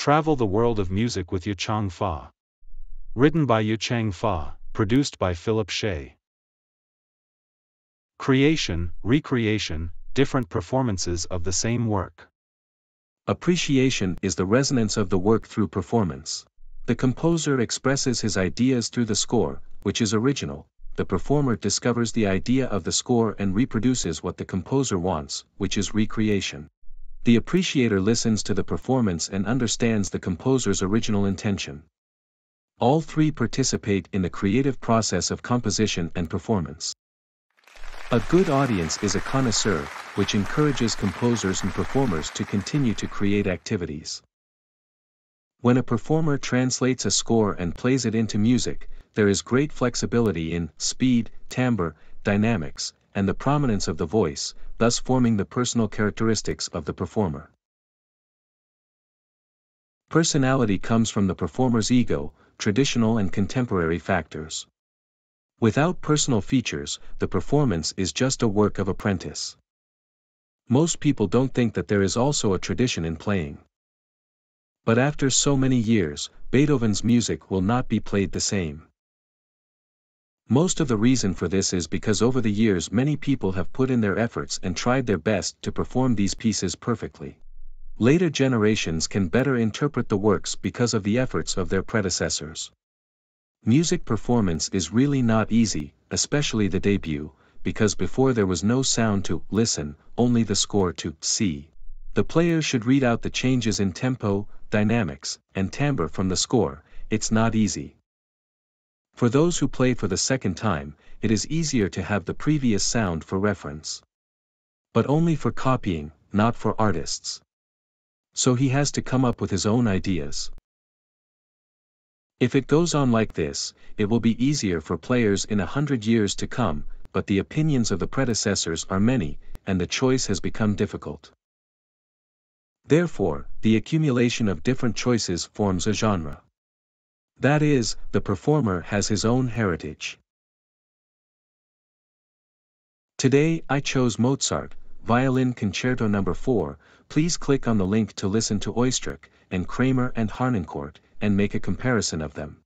Travel the World of Music with Yuchang Fa. Written by Yuchang Fa, produced by Philip Shea. Creation, recreation, different performances of the same work. Appreciation is the resonance of the work through performance. The composer expresses his ideas through the score, which is original. The performer discovers the idea of the score and reproduces what the composer wants, which is recreation the appreciator listens to the performance and understands the composer's original intention. All three participate in the creative process of composition and performance. A good audience is a connoisseur, which encourages composers and performers to continue to create activities. When a performer translates a score and plays it into music, there is great flexibility in speed, timbre, dynamics, and the prominence of the voice, thus forming the personal characteristics of the performer. Personality comes from the performer's ego, traditional and contemporary factors. Without personal features, the performance is just a work of apprentice. Most people don't think that there is also a tradition in playing. But after so many years, Beethoven's music will not be played the same. Most of the reason for this is because over the years many people have put in their efforts and tried their best to perform these pieces perfectly. Later generations can better interpret the works because of the efforts of their predecessors. Music performance is really not easy, especially the debut, because before there was no sound to listen, only the score to see. The player should read out the changes in tempo, dynamics, and timbre from the score, it's not easy. For those who play for the second time, it is easier to have the previous sound for reference. But only for copying, not for artists. So he has to come up with his own ideas. If it goes on like this, it will be easier for players in a hundred years to come, but the opinions of the predecessors are many, and the choice has become difficult. Therefore, the accumulation of different choices forms a genre. That is, the performer has his own heritage. Today I chose Mozart, Violin Concerto No. 4, please click on the link to listen to Oistrakh, and Kramer and Harnoncourt, and make a comparison of them.